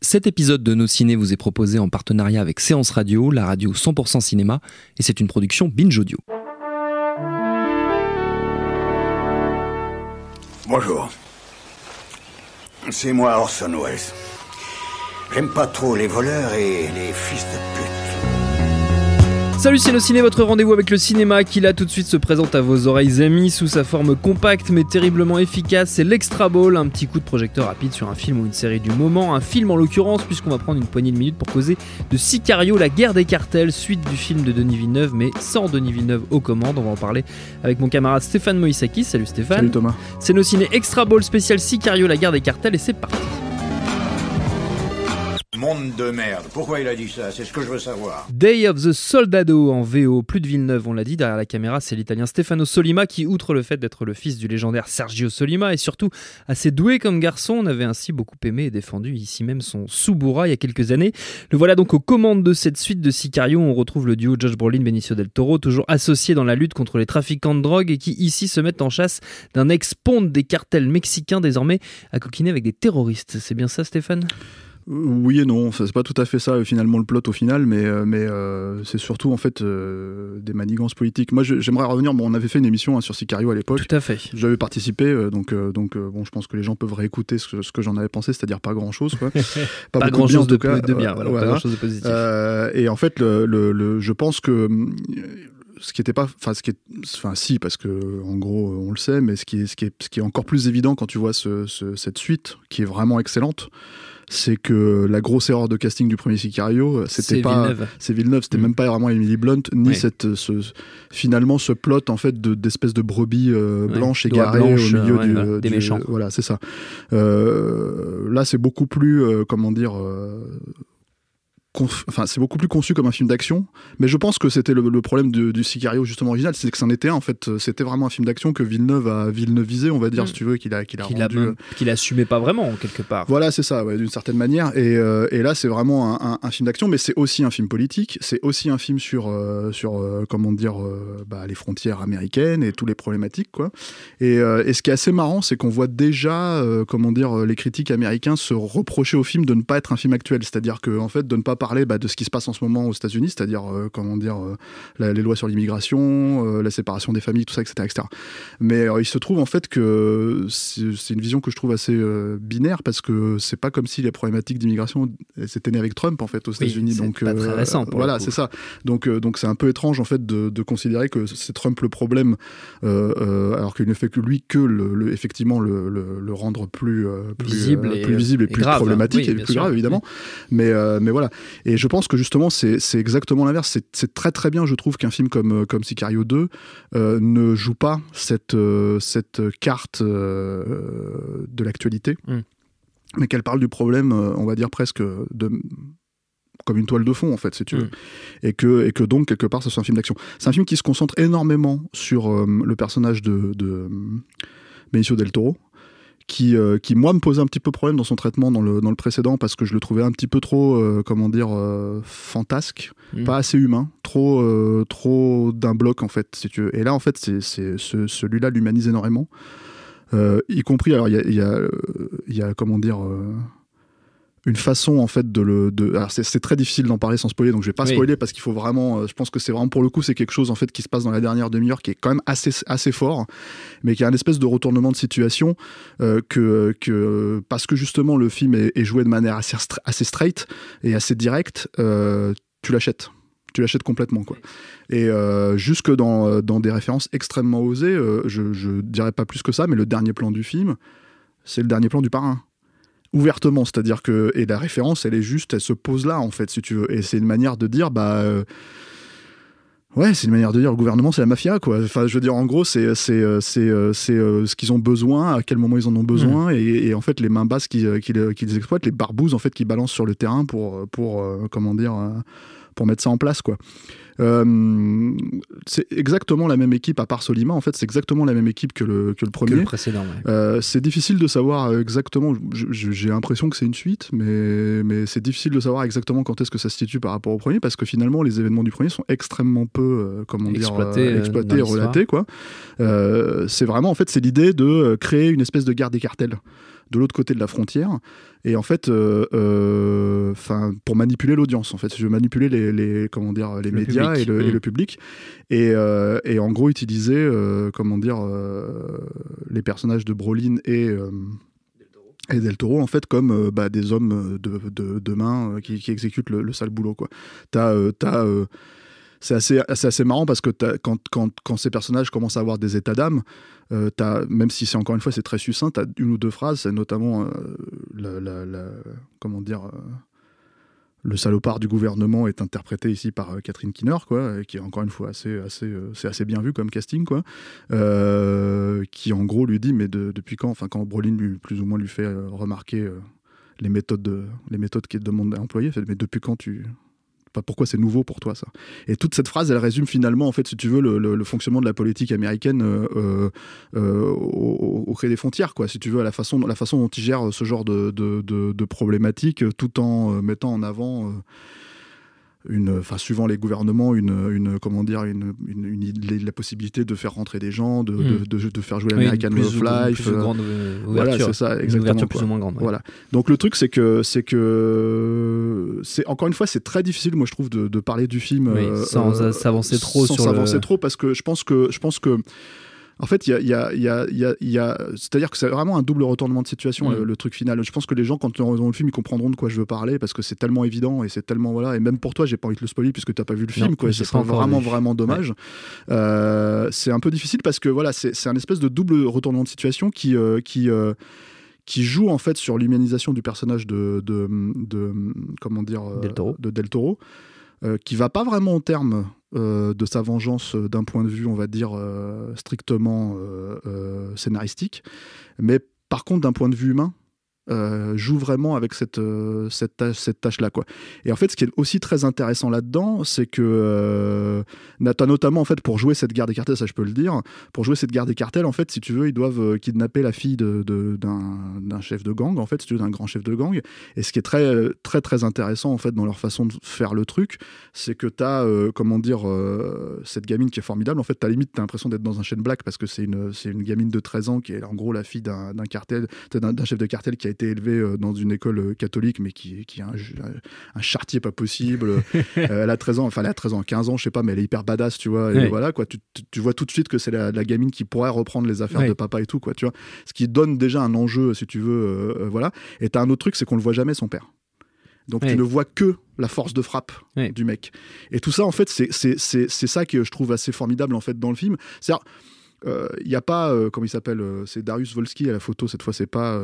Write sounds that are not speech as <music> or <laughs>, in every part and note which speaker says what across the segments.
Speaker 1: Cet épisode de Nos Cinés vous est proposé en partenariat avec Séance Radio, la radio 100% cinéma, et c'est une production Binge Audio.
Speaker 2: Bonjour. C'est moi Orson Welles. J'aime pas trop les voleurs et les fils de pute.
Speaker 1: Salut c'est ciné, votre rendez-vous avec le cinéma qui là tout de suite se présente à vos oreilles amies sous sa forme compacte mais terriblement efficace, c'est l'extra ball, un petit coup de projecteur rapide sur un film ou une série du moment, un film en l'occurrence puisqu'on va prendre une poignée de minutes pour causer de Sicario, la guerre des cartels, suite du film de Denis Villeneuve mais sans Denis Villeneuve aux commandes, on va en parler avec mon camarade Stéphane Moïsaki, salut Stéphane. Salut Thomas. C'est nos ciné extra ball spécial Sicario, la guerre des cartels et c'est parti.
Speaker 2: Monde de merde. Pourquoi il a dit ça C'est ce que je veux savoir.
Speaker 1: Day of the Soldado en VO. Plus de Villeneuve, on l'a dit. Derrière la caméra, c'est l'italien Stefano Solima qui, outre le fait d'être le fils du légendaire Sergio Solima, et surtout assez doué comme garçon. On avait ainsi beaucoup aimé et défendu ici même son Subura il y a quelques années. Le voilà donc aux commandes de cette suite de Sicario. On retrouve le duo Josh Brolin, Benicio del Toro, toujours associé dans la lutte contre les trafiquants de drogue et qui ici se mettent en chasse d'un
Speaker 2: ex-ponde des cartels mexicains désormais à coquiner avec des terroristes. C'est bien ça, Stéphane oui et non, c'est pas tout à fait ça euh, finalement le plot au final, mais, euh, mais euh, c'est surtout en fait des manigances politiques. Moi j'aimerais revenir, bon, on avait fait une émission hein, sur Sicario à l'époque. Tout à fait. J'avais participé, donc, donc bon, je pense que les gens peuvent réécouter ce, que j'en avais pensé, c'est-à-dire pas grand chose. Quoi. <laughs> pas, grand chose de, bien, pas grand chose de positif. et en fait, le, je pense que hum, ce qui était pas, enfin qui enfin si parce que en gros on le sait, mais ce qui est, encore plus évident quand tu vois cette suite qui est vraiment excellente c'est que la grosse erreur de casting du premier Sicario, euh, c'était pas c'est Villeneuve, c'était mm. même pas vraiment Emily Blunt ni cette ce, finalement ce plot en fait de, d'espèce de brebis blanches euh, blanche au milieu du, euh, des Voilà, c'est ça. là, c'est beaucoup plus comment dire enfin, c'est beaucoup plus conçu comme un film d'action, mais je pense que c'était le, problème du Sicario justement original, c'est que c'en était un en fait, c'était vraiment un film d'action que Villeneuve a Villeneuvisé, on va dire mm. si tu veux, qu'il a qu'il a assumait pas vraiment quelque part. Voilà, c'est ça, d'une certaine manière. Et, euh, là, c'est vraiment un, film d'action, mais c'est aussi un film politique, c'est aussi un film sur euh, sur euh, comment dire bah, les frontières américaines et toutes les problématiques quoi. Et, ce qui est assez marrant, c'est qu'on voit déjà comment dire les critiques américains se reprocher au film de ne pas être un film actuel, c'est-à-dire que en fait de ne pas bah, de ce qui se passe en ce moment aux États-Unis, c'est-à-dire euh, comment dire euh, les lois sur l'immigration, euh, la séparation des familles, tout ça, etc., etc. Mais il se trouve en fait que c'est une vision que je trouve assez binaire parce que c'est pas comme si les problématiques d'immigration c'était né avec Trump en fait aux États-Unis. donc voilà, c'est ça. Donc donc c'est un peu étrange en fait de, considérer que c'est Trump le problème alors qu'il ne fait que lui que le, effectivement le, rendre plus visible, plus, et, plus visible et, plus hein. problématique et plus grave évidemment. Mais mais voilà. Et je pense que justement, c'est exactement l'inverse. C'est très très bien, je trouve, qu'un film comme, euh, comme Sicario 2 euh, ne joue pas cette, euh, cette carte de l'actualité, mm. mais qu'elle parle du problème, on va dire presque de comme une toile de fond en fait si tu mm. veux et que et que donc quelque part ce soit un film d'action c'est un film qui se concentre énormément sur le personnage de, de Benicio del Toro qui, euh, qui moi me posait un petit peu problème dans son traitement dans le, dans le précédent parce que je le trouvais un petit peu trop, euh, comment dire, euh, fantasque, hmm. pas assez humain, trop, trop d'un bloc en fait, si tu veux. Et là en fait, c'est, ce, celui-là l'humanise énormément, y compris, alors il y a, y, a, y a, comment dire une façon en fait de le de alors c'est très difficile d'en parler sans spoiler donc je vais pas spoiler parce qu'il faut vraiment euh, je pense que c'est vraiment pour le coup c'est quelque chose en fait qui se passe dans la dernière demi-heure qui est quand même assez assez fort mais qui a un espèce de retournement de situation euh, que parce que justement le film est, joué de manière assez assez straight et assez directe euh, tu l'achètes tu l'achètes complètement quoi. Et jusque dans, des références extrêmement osées, je dirais pas plus que ça, mais le dernier plan du film, c'est le dernier plan du parrain ouvertement, c'est-à-dire que et la référence, elle est juste, elle se pose là en fait, si tu veux, et c'est une manière de dire bah euh, ouais, c'est une manière de dire le gouvernement, c'est la mafia quoi. Enfin, je veux dire, en gros, c'est c'est euh, c'est euh, ce qu'ils ont besoin, à quel moment ils en ont besoin, mmh. et, en fait les mains basses qu'ils qui, qui, exploitent, les barbouzes en fait qui balancent sur le terrain pour pour comment dire pour mettre ça en place quoi. Euh, c'est exactement la même équipe, à part Solima, en fait, c'est exactement la même équipe que le, premier. Euh, c'est difficile de savoir exactement, j'ai l'impression que c'est une suite, mais, mais c'est difficile de savoir exactement quand est-ce que ça se situe par rapport au premier, parce que finalement, les événements du premier sont extrêmement peu, euh, comme on dire, exploités, relatés, quoi. c'est vraiment, en fait, c'est l'idée de créer une espèce de guerre des cartels de l'autre côté de la frontière. Et en fait, euh, euh, pour manipuler l'audience, en fait, je manipuler les, comment dire, les médias et, le, mm. public. Euh, et, en gros, utiliser comment dire, les personnages de Brolin et et Del Toro en fait comme bah, des hommes de, main qui, exécutent le, sale boulot quoi. T'as c'est assez, marrant parce que quand, ces personnages commencent à avoir des états d'âme, euh, même si c'est encore une fois c'est très succinct, tu as une ou deux phrases, c'est notamment euh, comment dire, euh, le salopard du gouvernement est interprété ici par Catherine Kinner, quoi, qui est encore une fois assez, assez, c'est assez bien vu comme casting, quoi, qui en gros lui dit mais depuis quand, enfin quand Brolin lui, plus ou moins lui fait remarquer les méthodes, les méthodes qu'il demande à employer, mais depuis quand tu pourquoi c'est nouveau pour toi ça. Et toute cette phrase, elle résume finalement, en fait, si tu veux, le, fonctionnement de la politique américaine euh, euh, euh, au, au, des frontières, quoi. Si tu veux, à la façon, dont ils gère ce genre de, de problématiques, tout en mettant en avant une, enfin suivant les gouvernements, une, une comment dire, une, une, la possibilité de faire rentrer des gens, de, hmm. de, de, faire jouer l'American oui, of Life, plus euh, grande euh, voilà, c'est ça, exactement. plus ou moins grande. Voilà. Donc le truc, c'est que, c'est que, c'est encore une fois, c'est très difficile, moi je trouve, de, parler du film oui, euh, sans s'avancer trop, sans s'avancer trop, parce que je pense que, je pense que en fait, il y a, c'est-à-dire que c'est vraiment un double retournement de situation, mm. le, truc final. Je pense que les gens, quand ils auront le film, ils comprendront de quoi je veux parler parce que c'est tellement évident et c'est tellement voilà. Et même pour toi, j'ai pas envie de le spoiler puisque t'as pas vu le film, quoi. Ce serait vraiment, vraiment dommage. Euh, c'est un peu difficile parce que voilà, c'est un espèce de double retournement de situation qui, euh, qui euh, qui joue en fait sur l'humanisation du personnage de, de, de, comment dire De Del Toro euh, qui va pas vraiment au terme euh, de sa vengeance euh, d'un point de vue, on va dire, strictement scénaristique, mais par contre, d'un point de vue humain, euh, joue vraiment avec cette, euh, cette, tâche, cette tâche-là. Quoi. Et en fait, ce qui est aussi très intéressant là-dedans, c'est que euh, notamment, en fait, pour jouer cette guerre des cartels, ça je peux le dire, pour jouer cette guerre des cartels, en fait, si tu veux, ils doivent euh, kidnapper la fille d'un, chef de gang, en fait, si tu veux, d'un grand chef de gang. Et ce qui est très, très, très intéressant, en fait, dans leur façon de faire le truc, c'est que tu as, comment dire, cette gamine qui est formidable. En fait, tu as limite, tu as l'impression d'être dans un chaîne black parce que c'est une, c'est une gamine de 13 ans qui est en gros la fille d'un, cartel, d'un chef de cartel qui a été élevée euh, dans une école euh, catholique, mais qui, qui est un, un chartier pas possible. <laughs> Euh, elle a 13 ans, enfin, elle a 13 ans, 15 ans, je sais pas, mais elle est hyper badass, tu vois. Et voilà, quoi. Tu, vois tout de suite que c'est la, gamine qui pourrait reprendre les affaires de papa et tout, quoi, tu vois. Ce qui donne déjà un enjeu, si tu veux, voilà. Et t'as un autre truc, c'est qu'on le voit jamais, son père. Donc tu ne vois que la force de frappe du mec. Et tout ça, en fait, c'est ça que je trouve assez formidable, en fait, dans le film. cest à il euh, n'y a pas, euh, comment il s'appelle euh, C'est Darius Volsky à la photo, cette fois, c'est pas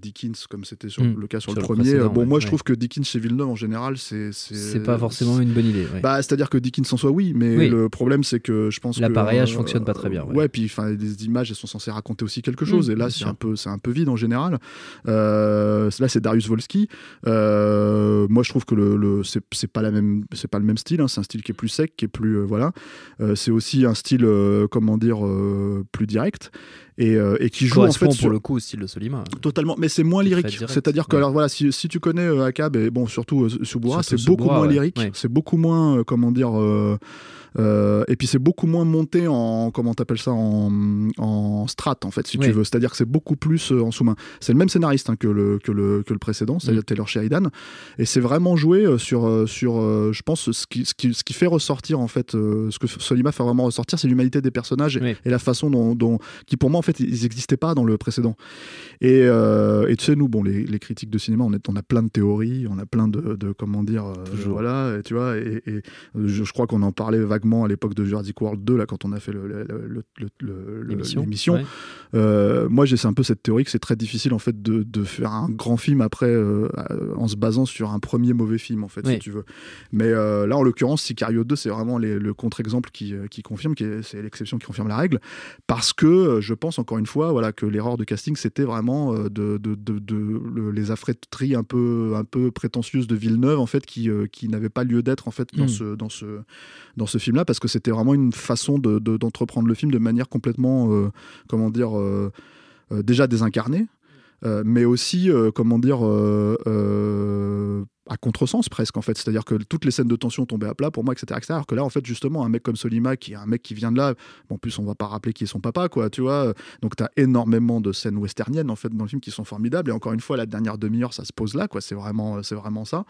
Speaker 2: Dickens comme c'était hmm. le cas sur, le, premier. bon, moi, je trouve que Dickens chez Villeneuve, en général, c'est. C'est pas forcément une bonne idée. Bah, c'est-à-dire que Dickens en soit oui, mais le problème, c'est que je pense que. L'appareillage fonctionne pas très bien. Ouais, puis les images, elles sont censées raconter aussi quelque hmm, chose. et là, c'est un, peu, un peu vide en général. là, c'est Darius Volsky. moi, je trouve que le, le c'est pas, la même, pas le même style. Hein, c'est un style qui est plus sec, qui est plus. voilà. c'est aussi un style, comment dire euh, plus direct euh, et, qui joue en fait pour le coup au style de Solima. Totalement, mais c'est moins lyrique. C'est-à-dire que alors voilà, si, tu connais euh, Akab et bon surtout Subura, c'est beaucoup moins lyrique, c'est beaucoup moins comment dire euh, et puis c'est beaucoup moins monté en, comment t'appelles ça, en, en strat en fait, si tu veux. C'est-à-dire que c'est beaucoup plus euh, en sous-main. C'est le même scénariste hein, que, le, que, le, que le précédent, cest mm. Taylor Sheridan. Et c'est vraiment joué euh, sur, sur je pense, ce qui, ce, qui, ce qui fait ressortir en fait, ce que Solima fait vraiment ressortir, c'est l'humanité des personnages et, la façon dont, qui pour moi en fait, ils n'existaient pas dans le précédent. Et, et tu sais, nous, bon, les, critiques de cinéma, on, est, on a plein de théories, on a plein de, comment dire, voilà, et, tu vois, et, je, je crois qu'on en parlait vaguement à l'époque de Jurassic World 2, là, quand on a fait l'émission. moi, j'ai un peu cette théorie que c'est très difficile en fait de, faire un grand film après euh, en se basant sur un premier mauvais film, en fait, si tu veux. Mais euh, là, en l'occurrence, Sicario 2, c'est vraiment le contre-exemple qui, euh, confirme, c'est l'exception qui confirme la règle, parce que je pense encore une fois, voilà, que l'erreur de casting, c'était vraiment de, les affréteries un peu, un peu prétentieuses de Villeneuve, en fait, qui, n'avaient pas lieu d'être en fait dans hmm. ce dans ce dans ce film là parce que c'était vraiment une façon d'entreprendre le film de manière complètement, euh, comment dire, euh, euh, déjà désincarnée, mais aussi, comment dire, à contresens presque en fait, c'est-à-dire que toutes les scènes de tension tombaient à plat pour moi, etc., etc., Alors que là, en fait, justement, un mec comme Solima, qui est un mec qui vient de là, en plus on va pas rappeler qui est son papa, quoi, tu vois. Donc tu as énormément de scènes westerniennes en fait dans le film qui sont formidables. Et encore une fois, la dernière demi-heure, ça se pose là, quoi. C'est vraiment, c'est vraiment ça.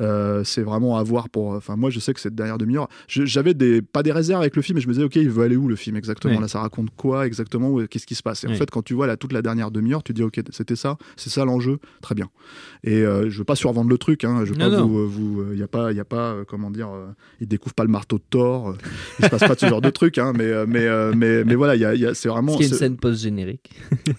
Speaker 2: Euh, c'est vraiment à voir pour. Enfin, moi, je sais que cette dernière demi-heure, j'avais des pas des réserves avec le film, et je me disais, ok, il veut aller où le film exactement Là, ça raconte quoi exactement Qu'est-ce qui se passe Et en fait, quand tu vois là toute la dernière demi-heure, tu dis, ok, c'était ça, c'est ça l'enjeu, très bien. Et euh, je veux pas survendre le truc. Hein, Hein, je non. vous, euh, euh, a pas, y a pas, euh, comment dire, ils découvrent pas le marteau de Thor. il se passe pas ce genre de truc, hein, mais, mais, mais, mais, voilà, c'est vraiment. c'est une scène post générique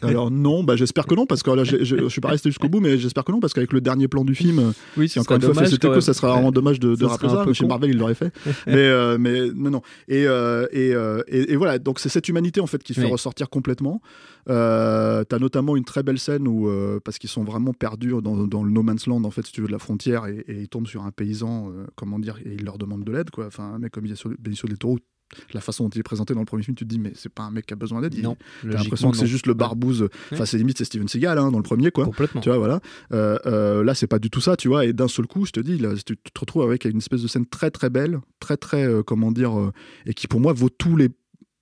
Speaker 2: Alors non, bah, j'espère que non, parce que là, je suis pas resté jusqu'au bout, mais j'espère que non, parce qu'avec le dernier plan du film, oui, si encore une fois, c'était que ça serait vraiment dommage de, de rappeler ça. Chez Marvel, il l'auraient fait, <laughs> mais, non, non. Et, et, voilà, donc c'est cette humanité en fait qui fait ressortir complètement. tu as notamment une très belle scène où parce qu'ils sont vraiment perdus dans, dans, le no man's land en fait, si tu veux, de la frontière et, il tombe sur un paysan, euh, comment dire, et il leur demande de l'aide, quoi. Enfin, un mec comme Benicio des Toro, la façon dont il est présenté dans le premier film, tu te dis, mais c'est pas un mec qui a besoin d'aide. Non. j'ai l'impression que c'est juste le barbouze. Enfin, c'est limite, c'est Steven Seagal hein, dans le premier, quoi. Complètement. Tu vois, voilà. Euh, euh, là, c'est pas du tout ça, tu vois. Et d'un seul coup, je te dis, là, tu te retrouves avec une espèce de scène très, très belle, très, très, comment dire, et qui pour moi vaut tous les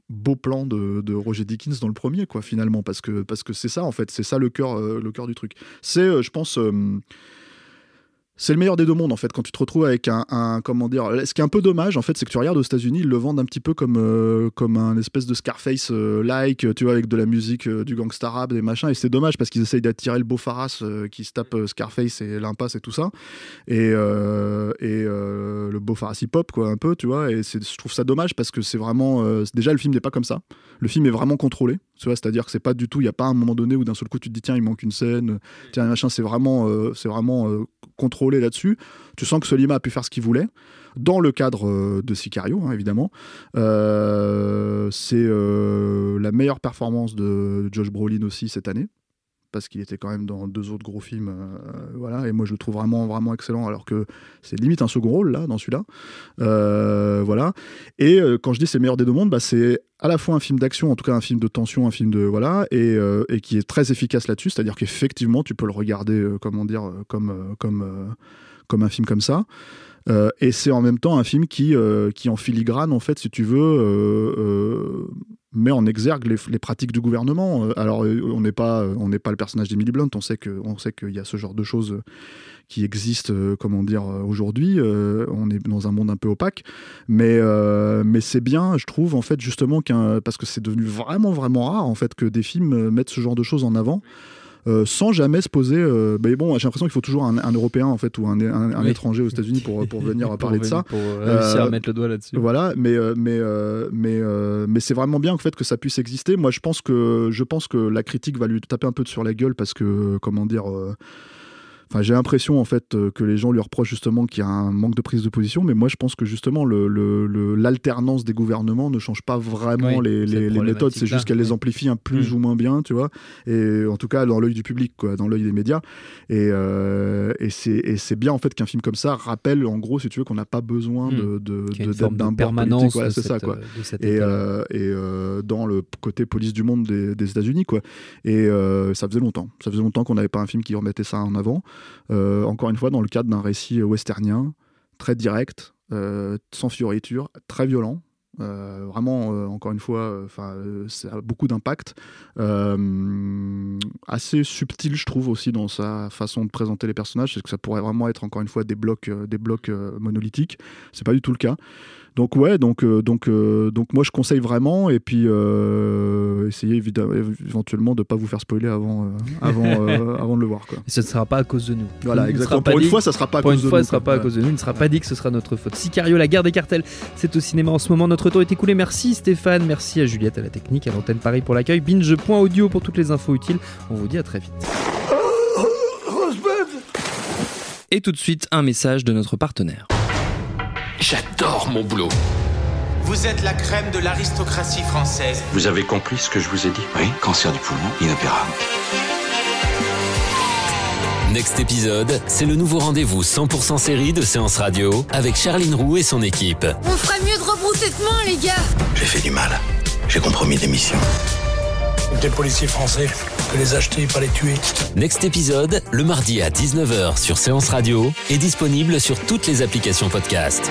Speaker 2: beaux plans de, de, Roger Dickens dans le premier, quoi, finalement. Parce que c'est parce que ça, en fait. C'est ça le cœur, le cœur du truc. C'est, je pense c'est le meilleur des deux mondes en fait quand tu te retrouves avec un, comment dire ce qui est un peu dommage en fait c'est que tu regardes aux États-Unis ils le vendent un petit peu comme euh, comme un espèce de Scarface euh, like tu vois avec de la musique euh, du gangsta rap des machins et c'est dommage parce qu'ils essayent d'attirer le beau Faras qui se tape Scarface et l'impasse et tout ça et et le beau Faras hip hop quoi un peu tu vois et je trouve ça dommage parce que c'est vraiment déjà le film n'est pas comme ça le film est vraiment contrôlé c'est-à-dire que c'est pas du tout, il n'y a pas un moment donné où d'un seul coup tu te dis tiens, il manque une scène, tiens, machin, c'est vraiment, euh, vraiment euh, contrôlé là-dessus. Tu sens que Solima a pu faire ce qu'il voulait, dans le cadre euh, de Sicario, hein, évidemment. c'est la meilleure performance de Josh Brolin aussi cette année parce qu'il était quand même dans deux autres gros films. Euh, voilà, et moi je le trouve vraiment, vraiment excellent, alors que c'est limite un second rôle là, dans celui-là. Euh, voilà. Et euh, quand je dis c'est meilleur des deux mondes, bah, c'est à la fois un film d'action, en tout cas un film de tension, un film de voilà, et, et qui est très efficace là-dessus, c'est-à-dire qu'effectivement tu peux le regarder, comment dire, comme, comme, comme un film comme ça. et c'est en même temps un film qui, qui en filigrane, en fait, si tu veux, mais en exergue les, pratiques du gouvernement. Euh, alors, euh, on n'est pas, euh, pas le personnage d'Emily Blunt. On sait qu'il y a ce genre de choses qui existent, comment dire, aujourd'hui. on est dans un monde un peu opaque, mais mais c'est bien, je trouve, en fait, justement, qu'un, parce que c'est devenu vraiment vraiment rare, en fait, que des films mettent ce genre de choses en avant. Euh, sans jamais se poser. Euh, bon, j'ai l'impression qu'il faut toujours un, Européen en fait ou un, étranger aux États-Unis pour, <laughs> venir parler de ça. Pour euh, réussir à mettre le doigt là-dessus. Voilà, mais c'est vraiment bien en fait que ça puisse exister. Moi, je pense que je pense que la critique va lui taper un peu sur la gueule parce que comment dire Enfin, j'ai l'impression en fait euh, que les gens lui reprochent justement qu'il y a un manque de prise de position, mais moi je pense que justement l'alternance le, des gouvernements ne change pas vraiment les, méthodes, c'est juste qu'elle les amplifie un hein, plus mm. ou moins bien, tu vois. Et en tout cas dans l'œil du public, quoi, dans l'œil des médias. Et, euh, c'est bien en fait qu'un film comme ça rappelle en gros, si tu veux, qu'on n'a pas besoin mm. de d'un permanence, c'est ça quoi. et, euh, et dans le côté police du monde des, des États-Unis quoi. Et ça faisait longtemps, ça faisait longtemps qu'on n'avait pas un film qui remettait ça en avant. Euh, encore une fois, dans le cadre d'un récit westernien, très direct, euh, sans fioritures, très violent, euh, vraiment, encore une fois, ça a beaucoup d'impact. assez subtil, je trouve, aussi dans sa façon de présenter les personnages. C'est que ça pourrait vraiment être, encore une fois, des blocs, des blocs monolithiques. C'est pas du tout le cas. Donc ouais, donc euh, donc euh, donc moi je conseille vraiment et puis euh, essayez éventuellement de ne pas vous faire spoiler avant <laughs> avant de le voir quoi. Et ce ne sera pas à cause de nous. Voilà, exactement. Pour une fois, ça sera pas à cause de nous. Pour une fois, ce sera pas à cause de nous. Il ne sera pas dit
Speaker 1: que ce sera notre faute. Sicario, la guerre des cartels, c'est au cinéma en ce moment. Notre temps est écoulé. Merci Stéphane, merci à Juliette à la technique, à l'antenne Paris pour l'accueil. Binge.audio pour toutes les infos utiles. On vous dit à très vite. Et tout de suite, un message de notre partenaire. J'adore mon boulot. Vous êtes la crème de l'aristocratie française. Vous avez compris ce que je vous ai dit Oui, cancer du poumon, inopérable. Next épisode, c'est le nouveau rendez-vous 100% série de Séance Radio avec Charline Roux et son équipe. On ferait mieux de rebrousser de les gars
Speaker 2: J'ai fait du mal. J'ai compromis des missions. Des policiers français que les acheter les tuer.
Speaker 1: Next épisode, le mardi à 19h sur Séance Radio, est disponible sur toutes les applications podcast.